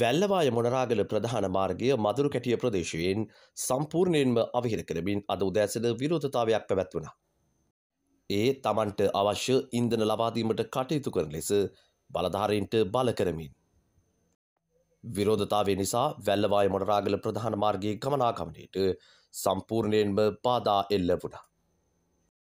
වැල්ලවාය මොනරාගල ප්‍රධාන මාර්ගය මදුරු කැටිය ප්‍රදේශයෙන් සම්පූර්ණයෙන්ම අවිහිර කරමින් අද උදෑසන විරෝධතාවයක් පැවැත්වුණා. ඒ තමන්ට අවශ්‍ය ඉන්දන ලබාදීමට කටයුතු කරන ලෙස බලධාරීන්ට බල කරමින්. විරෝධතාවය නිසා වැල්ලවාය මොනරාගල ප්‍රධාන මාර්ගයේ ගමනාකමනයට සම්පූර්ණයෙන්ම බාධා එල්ල වුණා.